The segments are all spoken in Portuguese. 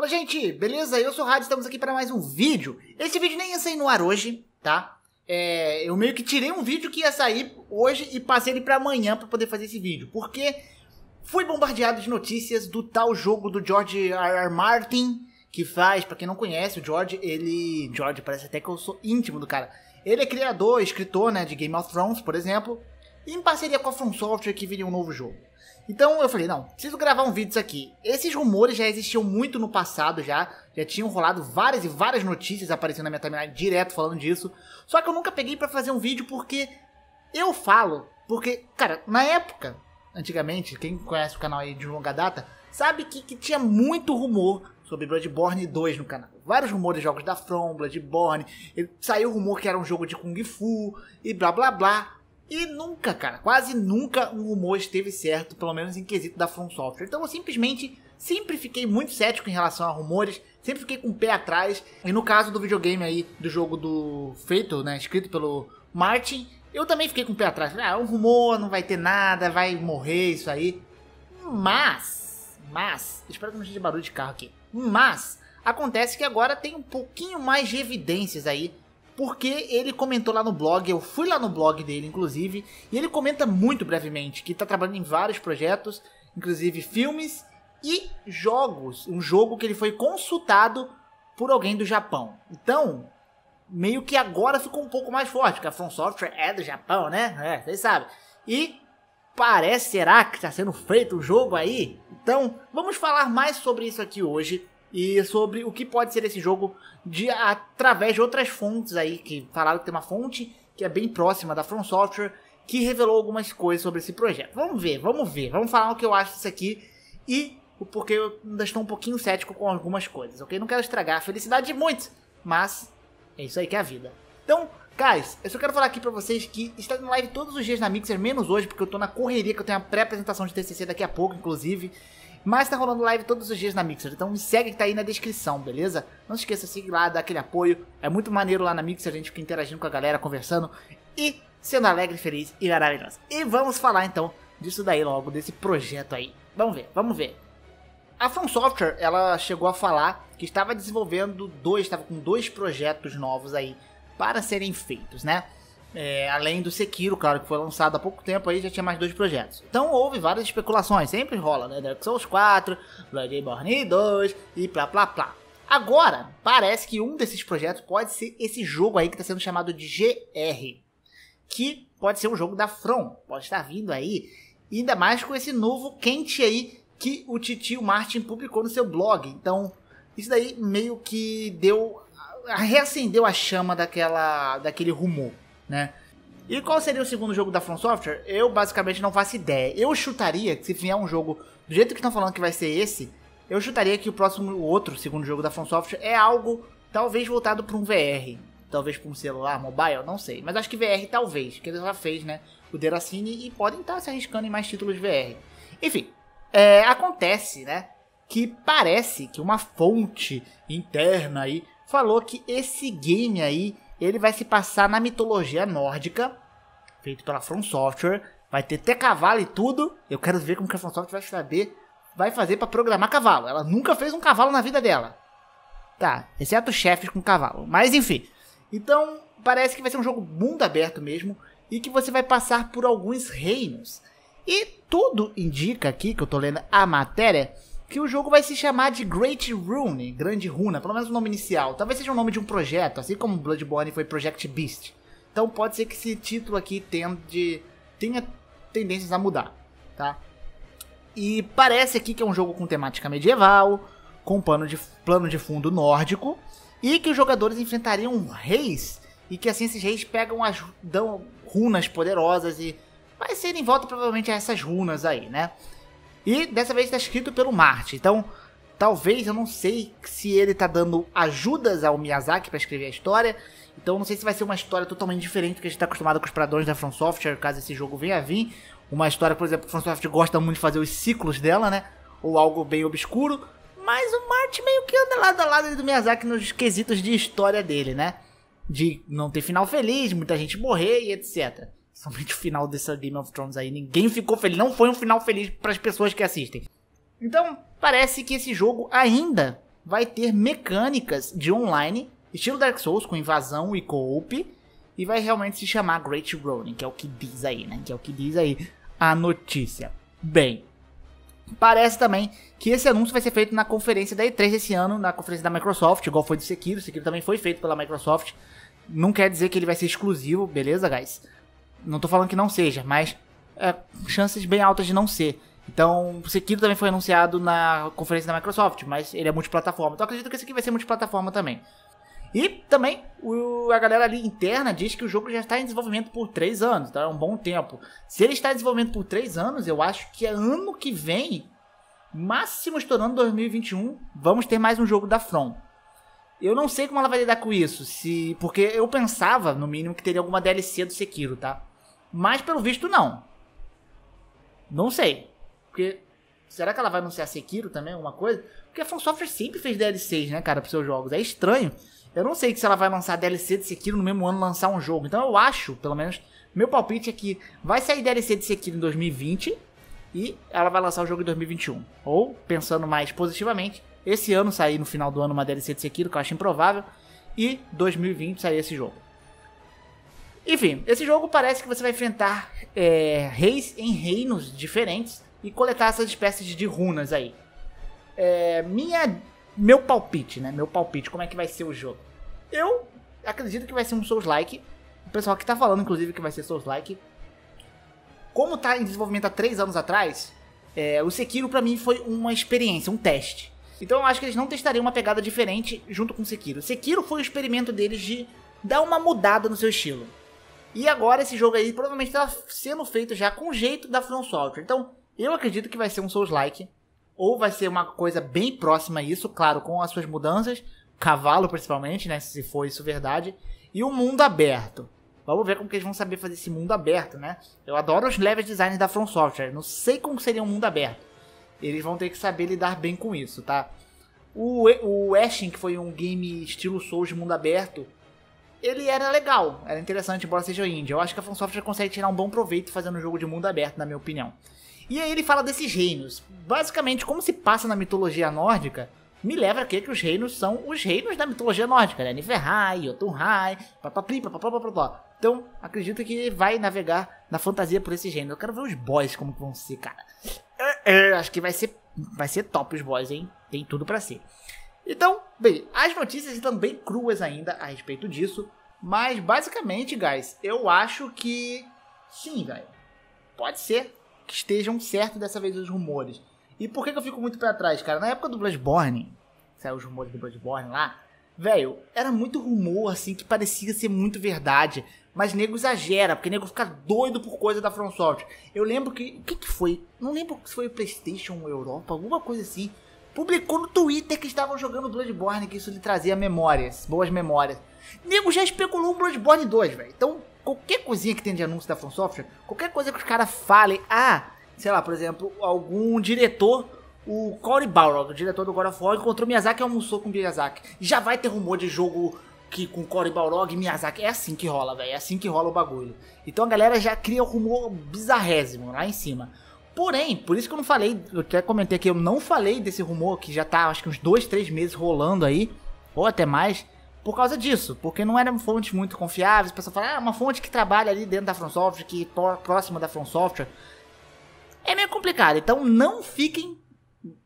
Fala, gente, beleza? Eu sou o Rádio, estamos aqui para mais um vídeo. Esse vídeo nem ia sair no ar hoje, tá? É, eu meio que tirei um vídeo que ia sair hoje e passei ele para amanhã para poder fazer esse vídeo, porque fui bombardeado de notícias do tal jogo do George R. R. Martin, que faz, para quem não conhece, o George, ele... George, parece até que eu sou íntimo do cara. Ele é criador, escritor, né, de Game of Thrones, por exemplo, em parceria com a From Software que viria um novo jogo. Então eu falei, não, preciso gravar um vídeo disso aqui. Esses rumores já existiam muito no passado já, já tinham rolado várias e várias notícias aparecendo na minha timeline direto falando disso. Só que eu nunca peguei para fazer um vídeo porque eu falo, porque, cara, na época, antigamente, quem conhece o canal aí de longa data, sabe que, que tinha muito rumor sobre Bloodborne 2 no canal. Vários rumores de jogos da From, Bloodborne, saiu rumor que era um jogo de Kung Fu e blá blá blá. E nunca, cara, quase nunca um rumor esteve certo, pelo menos em quesito da From Software. Então eu simplesmente sempre fiquei muito cético em relação a rumores, sempre fiquei com o pé atrás. E no caso do videogame aí, do jogo do feito, né, escrito pelo Martin, eu também fiquei com o pé atrás. ah, um rumor, não vai ter nada, vai morrer isso aí. Mas, mas, espero que não seja barulho de carro aqui. Mas, acontece que agora tem um pouquinho mais de evidências aí porque ele comentou lá no blog, eu fui lá no blog dele, inclusive, e ele comenta muito brevemente que está trabalhando em vários projetos, inclusive filmes e jogos. Um jogo que ele foi consultado por alguém do Japão. Então, meio que agora ficou um pouco mais forte, porque a From Software é do Japão, né? É, vocês sabem. E parece, será que está sendo feito o um jogo aí? Então, vamos falar mais sobre isso aqui hoje e sobre o que pode ser esse jogo de através de outras fontes aí que falaram que tem uma fonte que é bem próxima da From Software que revelou algumas coisas sobre esse projeto. Vamos ver, vamos ver, vamos falar o que eu acho disso aqui e porque eu ainda estou um pouquinho cético com algumas coisas, ok? Não quero estragar a felicidade de muitos, mas é isso aí que é a vida. Então, guys, eu só quero falar aqui pra vocês que está em live todos os dias na Mixer, menos hoje, porque eu tô na correria, que eu tenho a pré-apresentação de TCC daqui a pouco, inclusive. Mas tá rolando live todos os dias na Mixer, então me segue que tá aí na descrição, beleza? Não se esqueça, siga lá, dá aquele apoio. É muito maneiro lá na Mixer, a gente fica interagindo com a galera, conversando e sendo alegre, feliz e maravilhosa. E vamos falar então disso daí logo, desse projeto aí. Vamos ver, vamos ver. A From Software, ela chegou a falar que estava desenvolvendo dois, estava com dois projetos novos aí para serem feitos, né? É, além do Sekiro, claro, que foi lançado há pouco tempo aí, já tinha mais dois projetos. Então houve várias especulações, sempre rola, né? Dark Souls 4, Bloodborne 2 e plá plá plá. Agora, parece que um desses projetos pode ser esse jogo aí que está sendo chamado de GR. Que pode ser um jogo da From, pode estar vindo aí. Ainda mais com esse novo quente aí que o Titio Martin publicou no seu blog. Então, isso daí meio que deu. reacendeu a chama daquela, daquele rumor né? E qual seria o segundo jogo da From Software? Eu basicamente não faço ideia. Eu chutaria que se vier um jogo do jeito que estão falando que vai ser esse, eu chutaria que o próximo, o outro segundo jogo da From Software é algo talvez voltado para um VR, talvez para um celular, mobile, não sei. Mas acho que VR talvez, porque ele já fez, né? O Deracine e podem estar tá se arriscando em mais títulos VR. Enfim, é, acontece, né? Que parece que uma fonte interna aí falou que esse game aí ele vai se passar na mitologia nórdica, feito pela From Software. Vai ter até cavalo e tudo. Eu quero ver como que a From Software vai saber, vai fazer para programar cavalo. Ela nunca fez um cavalo na vida dela. Tá, exceto chefes com cavalo. Mas enfim. Então, parece que vai ser um jogo mundo aberto mesmo e que você vai passar por alguns reinos. E tudo indica aqui que eu tô lendo a matéria que o jogo vai se chamar de Great Rune, Grande Runa, pelo menos o nome inicial. Talvez seja o nome de um projeto, assim como Bloodborne foi Project Beast. Então pode ser que esse título aqui tende, tenha tendências a mudar, tá? E parece aqui que é um jogo com temática medieval, com plano de, plano de fundo nórdico, e que os jogadores enfrentariam reis, e que assim esses reis pegam as dão runas poderosas e vai ser em volta provavelmente a essas runas aí, né? E dessa vez está escrito pelo Marte. Então, talvez, eu não sei se ele está dando ajudas ao Miyazaki para escrever a história. Então, não sei se vai ser uma história totalmente diferente do que a gente está acostumado com os padrões da From Software, caso esse jogo venha a vir. Uma história, por exemplo, a From Software gosta muito de fazer os ciclos dela, né? Ou algo bem obscuro. Mas o Marte meio que anda lado a lado do Miyazaki nos quesitos de história dele, né? De não ter final feliz, muita gente morrer e etc. Somente o final dessa Game of Thrones aí, ninguém ficou feliz. Não foi um final feliz para as pessoas que assistem. Então, parece que esse jogo ainda vai ter mecânicas de online, estilo Dark Souls, com invasão e co-op, e vai realmente se chamar Great Ronin, que é o que diz aí, né? Que é o que diz aí a notícia. Bem, Parece também que esse anúncio vai ser feito na conferência da E3 esse ano, na conferência da Microsoft, igual foi do Sekiro. O Sekiro também foi feito pela Microsoft. Não quer dizer que ele vai ser exclusivo, beleza, guys? Não tô falando que não seja, mas é, chances bem altas de não ser. Então, o Sekiro também foi anunciado na conferência da Microsoft, mas ele é multiplataforma. Então, acredito que esse aqui vai ser multiplataforma também. E também o, a galera ali interna diz que o jogo já está em desenvolvimento por 3 anos, então é um bom tempo. Se ele está em desenvolvimento por 3 anos, eu acho que é ano que vem, máximo estourando 2021, vamos ter mais um jogo da From. Eu não sei como ela vai lidar com isso, se porque eu pensava, no mínimo, que teria alguma DLC do Sekiro, tá? Mas pelo visto não. Não sei. Porque será que ela vai anunciar Sekiro também, alguma coisa? Porque a From Software sempre fez DLCs, né, cara, para seus jogos. É estranho. Eu não sei se ela vai lançar DLC de Sekiro no mesmo ano lançar um jogo. Então eu acho, pelo menos, meu palpite é que vai sair DLC de Sekiro em 2020 e ela vai lançar o jogo em 2021. Ou, pensando mais positivamente, esse ano sair no final do ano uma DLC de Sekiro, que eu acho improvável, e 2020 sair esse jogo. Enfim, esse jogo parece que você vai enfrentar é, reis em reinos diferentes e coletar essas espécies de runas aí. É, minha, meu palpite, né? Meu palpite, como é que vai ser o jogo? Eu acredito que vai ser um Souls-like. O pessoal que tá falando, inclusive, que vai ser Souls-like. Como tá em desenvolvimento há 3 anos atrás, é, o Sekiro para mim foi uma experiência, um teste. Então eu acho que eles não testariam uma pegada diferente junto com o Sekiro. Sekiro foi o experimento deles de dar uma mudada no seu estilo. E agora esse jogo aí provavelmente está sendo feito já com jeito da From Software. Então, eu acredito que vai ser um Souls-like. Ou vai ser uma coisa bem próxima a isso, claro, com as suas mudanças. Cavalo, principalmente, né? Se for isso verdade. E o um mundo aberto. Vamos ver como que eles vão saber fazer esse mundo aberto, né? Eu adoro os level designs da From Software. Não sei como seria um mundo aberto. Eles vão ter que saber lidar bem com isso, tá? O, o Ashen, que foi um game estilo Souls de mundo aberto, ele era legal, era interessante, embora seja indie. Eu acho que a FromSoftware consegue tirar um bom proveito fazendo um jogo de mundo aberto, na minha opinião. E aí ele fala desses reinos. Basicamente, como se passa na mitologia nórdica, me leva a crer que os reinos são os reinos da mitologia nórdica, né? Niflheim, Jotunheim, papapri, papapá. Então, acredito que vai navegar na fantasia por esses reinos. Eu quero ver os boys como vão ser, cara. Acho que vai ser, vai ser top os boys, hein? Tem tudo para ser. Então, bem, as notícias estão bem cruas ainda a respeito disso, mas basicamente, guys, eu acho que sim, velho. Pode ser que estejam certos dessa vez os rumores. E por que, que eu fico muito para trás, cara? Na época do Bloodborne, saiu os rumores do Bloodborne lá, velho, era muito rumor, assim, que parecia ser muito verdade. Mas nego exagera, porque nego fica doido por coisa da FromSoft. Eu lembro que. O que, que foi? Não lembro se foi o PlayStation Europa, alguma coisa assim publicou no Twitter que estavam jogando Bloodborne, que isso lhe trazia memórias, boas memórias. Nego já especulou um Bloodborne 2, velho. Então, qualquer coisinha que tem de anúncio da From Software, qualquer coisa que os caras falem, ah, sei lá, por exemplo, algum diretor, o Cory Balrog, o diretor do God of War, encontrou Miyazaki e almoçou com Miyazaki. Já vai ter rumor de jogo que com Cory Balrog e Miyazaki. É assim que rola, velho. É assim que rola o bagulho. Então a galera já cria um rumor bizarrésimo lá em cima. Porém, por isso que eu não falei, eu até comentei que eu não falei desse rumor que já tá, acho que uns dois, três meses rolando aí, ou até mais, por causa disso, porque não eram fontes muito confiáveis. O pessoal fala, ah, uma fonte que trabalha ali dentro da From Software, que é próxima da From Software. É meio complicado, então não fiquem,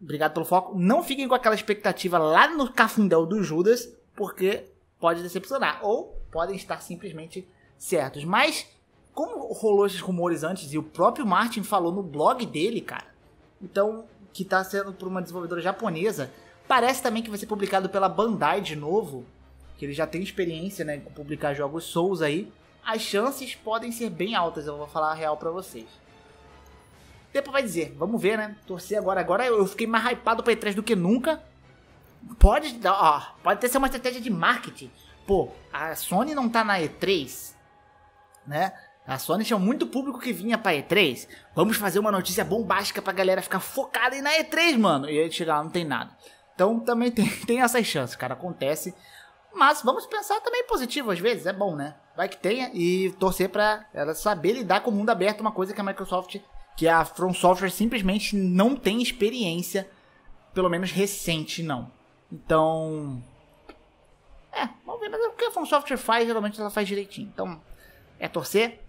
obrigado pelo foco, não fiquem com aquela expectativa lá no cafundel do Judas, porque pode decepcionar, ou podem estar simplesmente certos. Mas como rolou esses rumores antes e o próprio Martin falou no blog dele, cara. Então, que tá sendo por uma desenvolvedora japonesa, parece também que vai ser publicado pela Bandai de novo, que ele já tem experiência, né, em publicar jogos Souls aí. As chances podem ser bem altas, eu vou falar a real para vocês. Depois vai dizer, vamos ver, né? Torcer agora. Agora eu fiquei mais hypado pra E3 do que nunca. Pode, ó, pode ter sido uma estratégia de marketing. Pô, a Sony não tá na E3, né? A Sony tinha muito público que vinha pra E3. Vamos fazer uma notícia bombástica pra galera ficar focada aí na E3, mano. E aí chegar lá não tem nada. Então também tem, tem essas chances, cara. Acontece. Mas vamos pensar também positivo às vezes, é bom, né? Vai que tenha e torcer para ela saber lidar com o mundo aberto, uma coisa que a Microsoft, que a From Software simplesmente não tem experiência, pelo menos recente não. Então, é, vamos ver, mas é o que a From Software faz, geralmente ela faz direitinho. Então, é torcer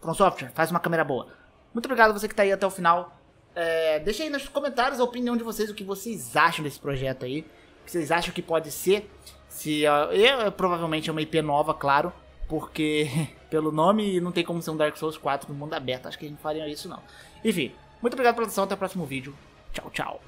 From Software, faz uma câmera boa. Muito obrigado você que está aí até o final. É, deixa aí nos comentários a opinião de vocês, o que vocês acham desse projeto aí. O que vocês acham que pode ser. Se, eu, é, provavelmente é uma IP nova, claro. Porque pelo nome não tem como ser um Dark Souls 4 no mundo aberto. Acho que a gente faria isso não. Enfim, muito obrigado pela atenção, até o próximo vídeo. Tchau, tchau.